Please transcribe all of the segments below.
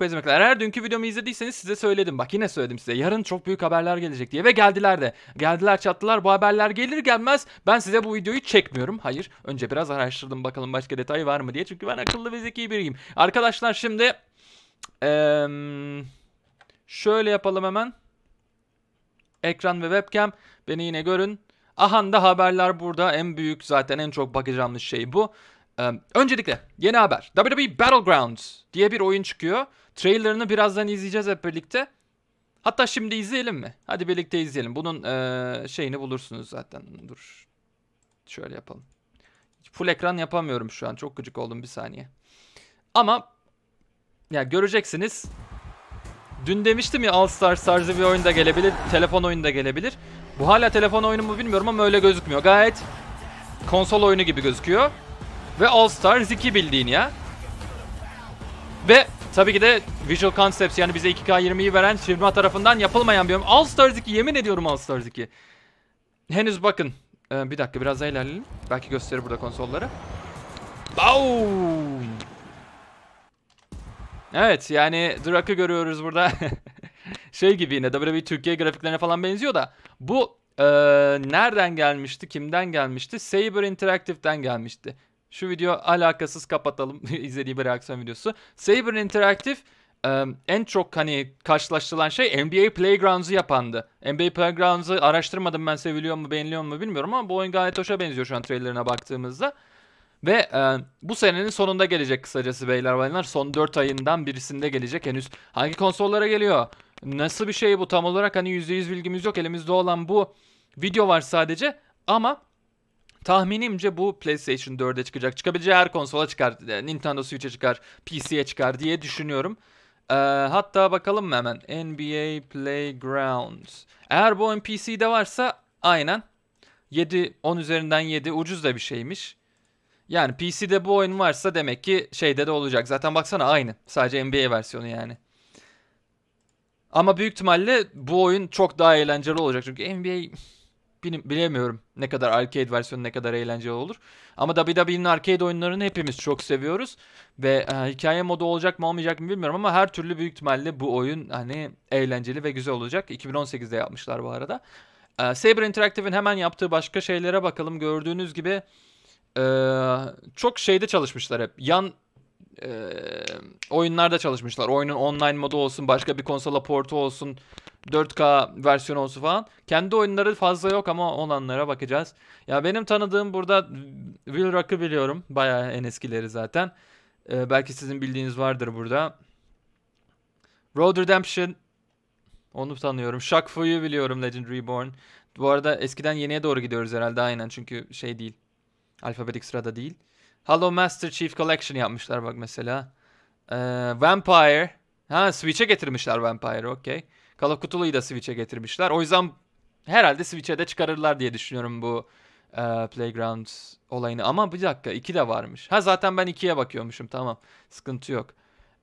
Bezmekler eğer dünkü videomu izlediyseniz size söyledim. Bak yine söyledim size. Yarın çok büyük haberler gelecek diye ve geldiler de. Geldiler çattılar bu haberler gelir gelmez ben size bu videoyu çekmiyorum. Hayır önce biraz araştırdım bakalım başka detay var mı diye. Çünkü ben akıllı ve zeki biriyim. Arkadaşlar şimdi ee, şöyle yapalım hemen. Ekran ve webcam beni yine görün. Ahanda haberler burada en büyük zaten en çok bakacağımız şey bu. Um, öncelikle yeni haber. WWE Battlegrounds diye bir oyun çıkıyor. Trailerını birazdan izleyeceğiz hep birlikte. Hatta şimdi izleyelim mi? Hadi birlikte izleyelim. Bunun ee, şeyini bulursunuz zaten. Dur. Şöyle yapalım. Full ekran yapamıyorum şu an. Çok gıcık oldum bir saniye. Ama ya göreceksiniz. Dün demiştim ya All Stars tarzı bir oyun da gelebilir. Telefon oyunu da gelebilir. Bu hala telefon oyunu mu bilmiyorum ama öyle gözükmüyor. Gayet konsol oyunu gibi gözüküyor. Ve All Stars 2 bildiğin ya. Ve tabii ki de Visual Concepts yani bize 2K20'yi veren firma tarafından yapılmayan bir oyun. All Stars 2 yemin ediyorum All Stars 2. Henüz bakın. Ee, bir dakika biraz daha ilerleyelim. Belki gösterir burada konsolları. Boom! Evet yani Drak'ı görüyoruz burada. şey gibi yine WWE Türkiye grafiklerine falan benziyor da. Bu ee, nereden gelmişti? Kimden gelmişti? Saber Interactive'den gelmişti. Şu video alakasız kapatalım izlediği bir reaksiyon videosu. Saber Interactive en çok hani karşılaşılan şey NBA Playgroundsı yapandı. NBA Playgroundsı araştırmadım ben seviliyor mu beğeniliyor mu bilmiyorum ama bu oyun gayet hoşa benziyor şu an trailerine baktığımızda. Ve e, bu senenin sonunda gelecek kısacası beyler bayanlar. Son 4 ayından birisinde gelecek henüz. Hangi konsollara geliyor? Nasıl bir şey bu tam olarak hani %100 bilgimiz yok. Elimizde olan bu video var sadece. Ama Tahminimce bu PlayStation 4'e çıkacak. Çıkabileceği her konsola çıkar. Ee, Nintendo Switch'e çıkar, PC'ye çıkar diye düşünüyorum. Ee, hatta bakalım mı hemen? NBA Playgrounds. Eğer bu oyun PC'de varsa aynen. 7, 10 üzerinden 7 ucuz da bir şeymiş. Yani PC'de bu oyun varsa demek ki şeyde de olacak. Zaten baksana aynı. Sadece NBA versiyonu yani. Ama büyük ihtimalle bu oyun çok daha eğlenceli olacak. Çünkü NBA bilemiyorum ne kadar arcade versiyonu ne kadar eğlenceli olur. Ama WWE'nin arcade oyunlarını hepimiz çok seviyoruz. Ve e, hikaye modu olacak mı olmayacak mı bilmiyorum ama her türlü büyük ihtimalle bu oyun hani eğlenceli ve güzel olacak. 2018'de yapmışlar bu arada. E, Saber Interactive'in hemen yaptığı başka şeylere bakalım. Gördüğünüz gibi e, çok şeyde çalışmışlar hep. Yan e, oyunlarda çalışmışlar. Oyunun online modu olsun, başka bir konsola portu olsun, 4K versiyonu olsun falan. Kendi oyunları fazla yok ama olanlara bakacağız. Ya benim tanıdığım burada Will Rock'ı biliyorum. Bayağı en eskileri zaten. E, belki sizin bildiğiniz vardır burada. Road Redemption onu tanıyorum. Shaq Fu'yu biliyorum Legend Reborn. Bu arada eskiden yeniye doğru gidiyoruz herhalde aynen çünkü şey değil. Alfabetik sırada değil. Halo Master Chief Collection yapmışlar bak mesela. Ee, Vampire. Ha Switch'e getirmişler Vampire okey. Call of Cthulhu'yu da Switch'e getirmişler. O yüzden herhalde Switch'e de çıkarırlar diye düşünüyorum bu e, Playground olayını. Ama bir dakika 2 de varmış. Ha zaten ben 2'ye bakıyormuşum tamam. Sıkıntı yok.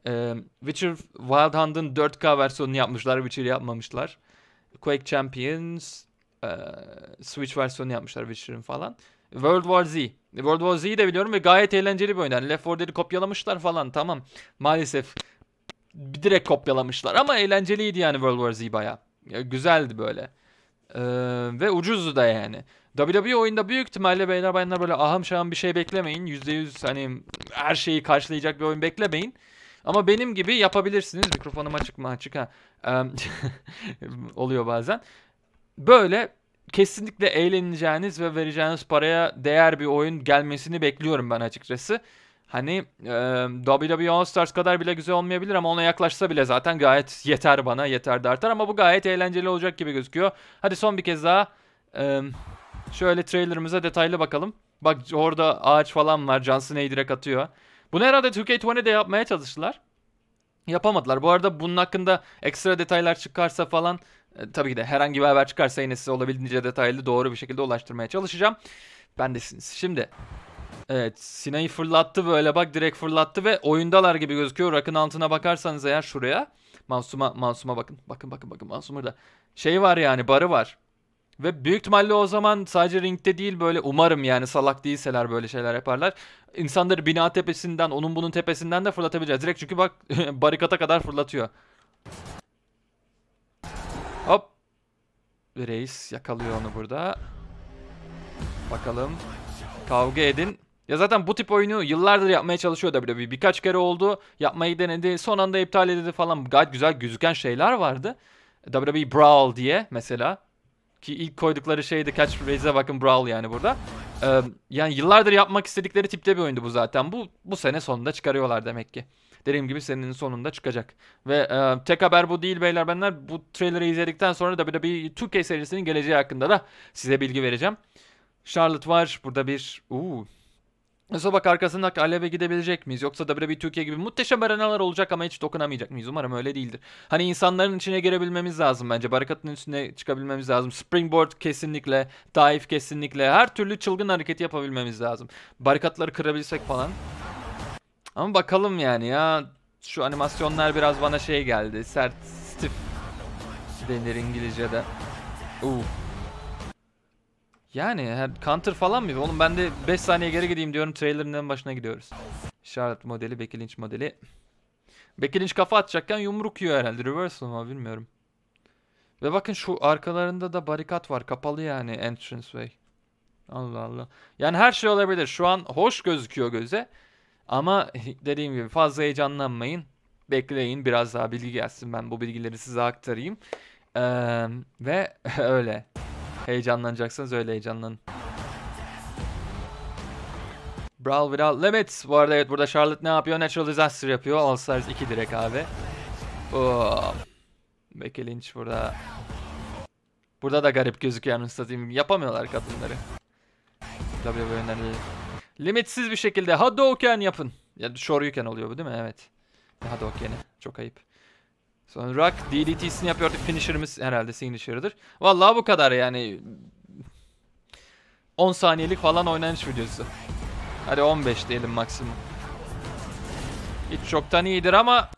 Ee, Witcher Wild Hunt'ın 4K versiyonunu yapmışlar. Witcher yapmamışlar. Quake Champions e, Switch versiyonu yapmışlar Witcher'ın falan. World War Z. World War Z'yi de biliyorum ve gayet eğlenceli bir oyun. Yani Left 4 Dead'i kopyalamışlar falan tamam. Maalesef direkt kopyalamışlar ama eğlenceliydi yani World War Z baya. güzeldi böyle. Ee, ve ucuzdu da yani. WWE oyunda büyük ihtimalle beyler bayanlar böyle aham şaham bir şey beklemeyin. %100 hani her şeyi karşılayacak bir oyun beklemeyin. Ama benim gibi yapabilirsiniz. Mikrofonum açık mı açık ha. Ee, oluyor bazen. Böyle kesinlikle eğleneceğiniz ve vereceğiniz paraya değer bir oyun gelmesini bekliyorum ben açıkçası. Hani e, WWE All Stars kadar bile güzel olmayabilir ama ona yaklaşsa bile zaten gayet yeter bana, yeter de artar ama bu gayet eğlenceli olacak gibi gözüküyor. Hadi son bir kez daha e, şöyle trailerımıza detaylı bakalım. Bak orada ağaç falan var, Johnson direkt atıyor. Bunu herhalde 2 k de yapmaya çalıştılar yapamadılar. Bu arada bunun hakkında ekstra detaylar çıkarsa falan e, tabii ki de herhangi bir haber çıkarsa yine size olabildiğince detaylı doğru bir şekilde ulaştırmaya çalışacağım. Bendesiniz. Şimdi Evet Sina'yı fırlattı böyle bak direkt fırlattı ve oyundalar gibi gözüküyor. Rakın altına bakarsanız eğer şuraya. Mansum'a Mansum'a bakın. Bakın bakın bakın Mansum burada. Şey var yani barı var. Ve büyük ihtimalle o zaman sadece ringde değil böyle umarım yani salak değilseler böyle şeyler yaparlar. İnsanları bina tepesinden onun bunun tepesinden de fırlatabileceğiz. Direkt çünkü bak barikata kadar fırlatıyor. Reis yakalıyor onu burada. Bakalım. Kavga edin. Ya zaten bu tip oyunu yıllardır yapmaya çalışıyor da WWE. Birkaç kere oldu. Yapmayı denedi. Son anda iptal edildi falan. Gayet güzel gözüken şeyler vardı. WWE Brawl diye mesela. Ki ilk koydukları şeydi catch catchphrase'e bakın Brawl yani burada. Ee, yani yıllardır yapmak istedikleri tipte bir oyundu bu zaten. Bu bu sene sonunda çıkarıyorlar demek ki dediğim gibi senenin sonunda çıkacak. Ve e, tek haber bu değil beyler benler. Bu trailer'ı izledikten sonra da bir de bir 2K serisinin geleceği hakkında da size bilgi vereceğim. Charlotte var. Burada bir... Uuu. Nasıl bak arkasında aleve gidebilecek miyiz? Yoksa da bir e Türkiye gibi muhteşem arenalar olacak ama hiç dokunamayacak mıyız? Umarım öyle değildir. Hani insanların içine girebilmemiz lazım bence. Barikatın üstüne çıkabilmemiz lazım. Springboard kesinlikle, dive kesinlikle. Her türlü çılgın hareketi yapabilmemiz lazım. Barikatları kırabilsek falan. Ama bakalım yani ya. Şu animasyonlar biraz bana şey geldi. Sert, stiff denir İngilizce'de. Uu. Yani counter falan mı? Oğlum ben de 5 saniye geri gideyim diyorum. Trailer'ın en başına gidiyoruz. Charlotte modeli, Becky Lynch modeli. Becky Lynch kafa atacakken yumruk yiyor herhalde. Reversal mı bilmiyorum. Ve bakın şu arkalarında da barikat var. Kapalı yani entrance way. Allah Allah. Yani her şey olabilir. Şu an hoş gözüküyor göze. Ama dediğim gibi fazla heyecanlanmayın. Bekleyin biraz daha bilgi gelsin. Ben bu bilgileri size aktarayım. Ee, ve öyle. Heyecanlanacaksanız öyle heyecanlanın. Brawl Without Limits. Bu arada evet burada Charlotte ne yapıyor? Natural Disaster yapıyor. All Stars 2 direkt abi. Oo. Becky Lynch burada. Burada da garip gözüküyor anasını satayım. Yapamıyorlar kadınları. WWE'nin. Limitsiz bir şekilde Hadouken yapın. Ya yani Shoryuken oluyor bu değil mi? Evet. Hadouken'i. Çok ayıp. Sonra Rock DDT'sini yapıyor. Finisher'ımız herhalde Signature'dır. Vallahi bu kadar yani. 10 saniyelik falan oynanış videosu. Hadi 15 diyelim maksimum. Hiç çoktan iyidir ama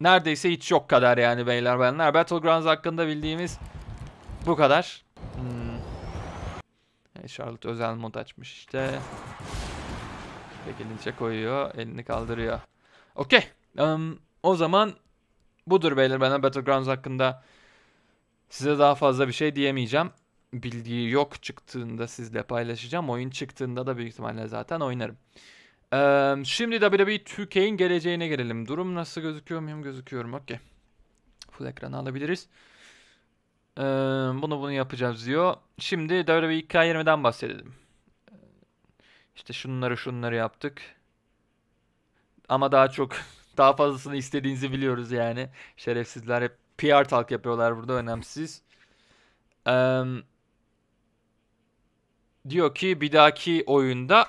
neredeyse hiç yok kadar yani beyler benler. Battlegrounds hakkında bildiğimiz bu kadar. E, Charlotte özel mod açmış işte. Ve koyuyor. Elini kaldırıyor. Okey. Um, o zaman budur beyler. Ben Battlegrounds hakkında size daha fazla bir şey diyemeyeceğim. Bilgi yok çıktığında sizle paylaşacağım. Oyun çıktığında da büyük ihtimalle zaten oynarım. Um, şimdi WWE Türkiye'nin geleceğine gelelim. Durum nasıl gözüküyor muyum? Gözüküyorum. Okey. Full ekranı alabiliriz. Ee, bunu bunu yapacağız diyor. Şimdi WWE 2K20'den bahsedelim. İşte şunları şunları yaptık. Ama daha çok daha fazlasını istediğinizi biliyoruz yani. Şerefsizler hep PR talk yapıyorlar burada önemsiz. Ee, diyor ki bir dahaki oyunda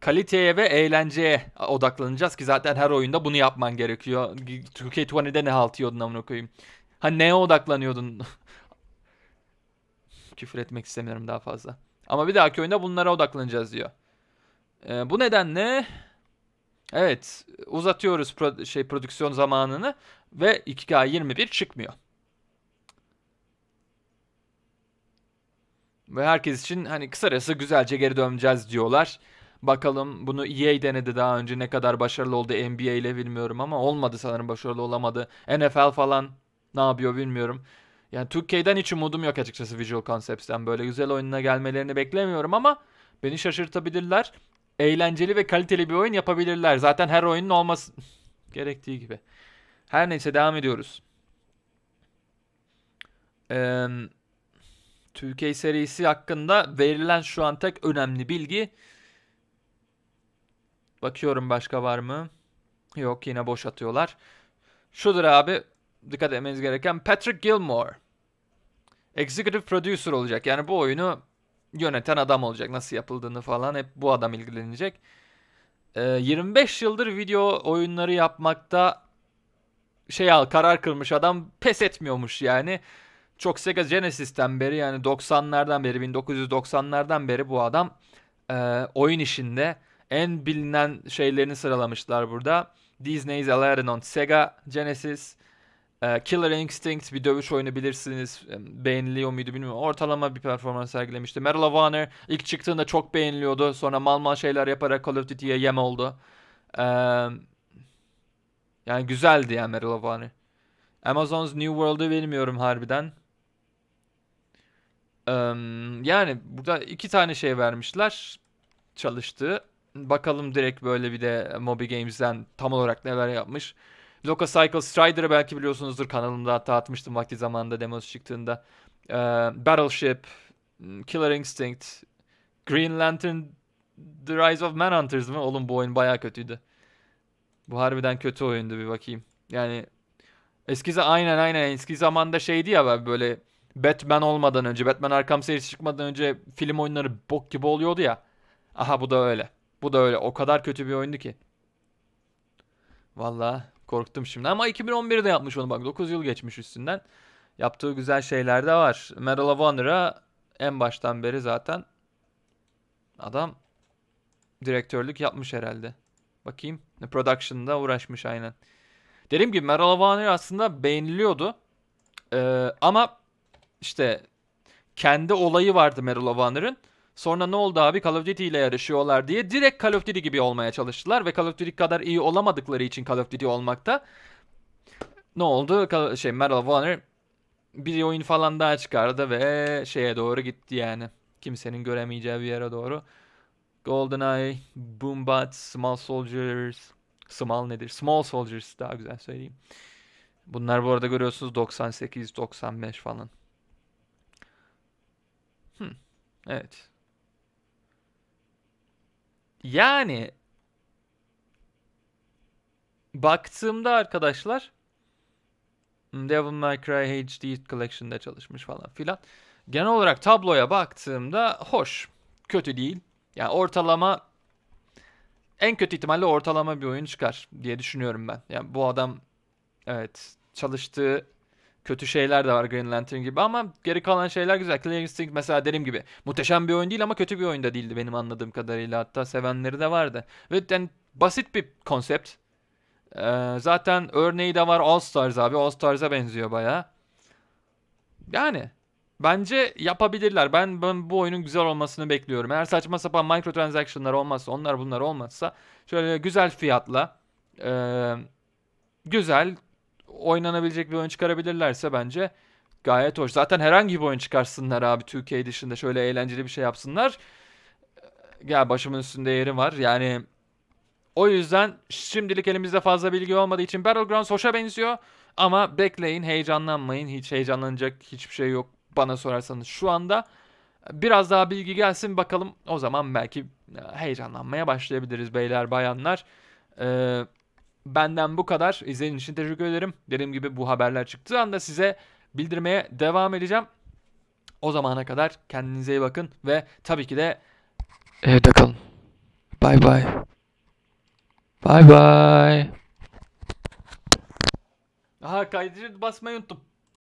kaliteye ve eğlenceye odaklanacağız ki zaten her oyunda bunu yapman gerekiyor. Türkiye 20'de ne halt yiyordun amına koyayım? Hani neye odaklanıyordun? küfür etmek istemiyorum daha fazla. Ama bir dahaki oyunda bunlara odaklanacağız diyor. E, bu nedenle evet uzatıyoruz pro şey prodüksiyon zamanını ve 2K21 çıkmıyor. Ve herkes için hani kısarası güzelce geri döneceğiz diyorlar. Bakalım bunu EA denedi daha önce ne kadar başarılı oldu NBA ile bilmiyorum ama olmadı sanırım başarılı olamadı. NFL falan ne yapıyor bilmiyorum. Yani Türkiye'den hiç umudum yok açıkçası Visual Concepts'ten. Böyle güzel oyununa gelmelerini beklemiyorum ama beni şaşırtabilirler. Eğlenceli ve kaliteli bir oyun yapabilirler. Zaten her oyunun olması gerektiği gibi. Her neyse devam ediyoruz. Ee, Türkiye serisi hakkında verilen şu an tek önemli bilgi. Bakıyorum başka var mı? Yok yine boş atıyorlar. Şudur abi dikkat etmeniz gereken Patrick Gilmore. Executive Producer olacak. Yani bu oyunu yöneten adam olacak. Nasıl yapıldığını falan hep bu adam ilgilenecek. E, ee, 25 yıldır video oyunları yapmakta şey al karar kırmış adam pes etmiyormuş yani. Çok Sega Genesis'ten beri yani 90'lardan beri 1990'lardan beri bu adam e, oyun işinde en bilinen şeylerini sıralamışlar burada. Disney's Aladdin on Sega Genesis, ee, Killer Instinct bir dövüş oyunu bilirsiniz. Beğeniliyor muydu bilmiyorum. Ortalama bir performans sergilemişti. Medal of Honor ilk çıktığında çok beğeniliyordu. Sonra mal mal şeyler yaparak Call of Duty'ye yem oldu. yani güzeldi ya yani Medal of Honor. Amazon's New World'u bilmiyorum harbiden. yani burada iki tane şey vermişler. Çalıştı. Bakalım direkt böyle bir de Moby Games'den tam olarak neler yapmış. Loka Cycle Strider'ı belki biliyorsunuzdur. Kanalımda hatta atmıştım vakti zamanında demos çıktığında. Ee, Battleship, hmm, Killer Instinct, Green Lantern The Rise of Manhunters mı? Oğlum bu oyun baya kötüydü. Bu harbiden kötü oyundu bir bakayım. Yani eski aynen aynen eski zamanda şeydi ya böyle Batman olmadan önce Batman Arkham serisi çıkmadan önce film oyunları bok gibi oluyordu ya. Aha bu da öyle. Bu da öyle. O kadar kötü bir oyundu ki. Valla Korktum şimdi. Ama 2011'de yapmış onu bak. 9 yıl geçmiş üstünden. Yaptığı güzel şeyler de var. Meryl Wanner'a en baştan beri zaten adam direktörlük yapmış herhalde. Bakayım. Production'da uğraşmış aynen. Dediğim gibi Meryl Wanner aslında beğeniliyordu. Ee, ama işte kendi olayı vardı Meryl Wanner'ın. Sonra ne oldu abi Call of Duty ile yarışıyorlar diye direkt Call of Duty gibi olmaya çalıştılar ve Call of Duty kadar iyi olamadıkları için Call of Duty olmakta ne oldu? Şey Medal of Honor bir oyun falan daha çıkardı ve şeye doğru gitti yani. Kimsenin göremeyeceği bir yere doğru. GoldenEye, Boombat, Small Soldiers, Small nedir? Small Soldiers daha güzel söyleyeyim. Bunlar bu arada görüyorsunuz 98, 95 falan. Hmm. Evet. Yani baktığımda arkadaşlar Devil May Cry HD Collection'da çalışmış falan filan. Genel olarak tabloya baktığımda hoş. Kötü değil. Yani ortalama en kötü ihtimalle ortalama bir oyun çıkar diye düşünüyorum ben. Yani bu adam evet çalıştığı kötü şeyler de var Green Lantern gibi ama geri kalan şeyler güzel. Clear Instinct mesela dediğim gibi muhteşem bir oyun değil ama kötü bir oyun da değildi benim anladığım kadarıyla. Hatta sevenleri de vardı. Ve yani basit bir konsept. Ee, zaten örneği de var All Stars abi. All Stars'a benziyor baya. Yani bence yapabilirler. Ben, ben bu oyunun güzel olmasını bekliyorum. Eğer saçma sapan microtransaction'lar olmazsa, onlar bunlar olmazsa şöyle güzel fiyatla e, güzel oynanabilecek bir oyun çıkarabilirlerse bence gayet hoş. Zaten herhangi bir oyun çıkarsınlar abi Türkiye dışında şöyle eğlenceli bir şey yapsınlar. Gel başımın üstünde yeri var. Yani o yüzden şimdilik elimizde fazla bilgi olmadığı için Battlegrounds hoşa benziyor. Ama bekleyin heyecanlanmayın. Hiç heyecanlanacak hiçbir şey yok bana sorarsanız şu anda. Biraz daha bilgi gelsin bakalım. O zaman belki heyecanlanmaya başlayabiliriz beyler bayanlar. Ee, Benden bu kadar. İzlediğiniz için teşekkür ederim. Dediğim gibi bu haberler çıktığı anda size bildirmeye devam edeceğim. O zamana kadar kendinize iyi bakın ve tabii ki de evde kalın. Bay bay. Bay bay. Aha kaydedici basmayı unuttum.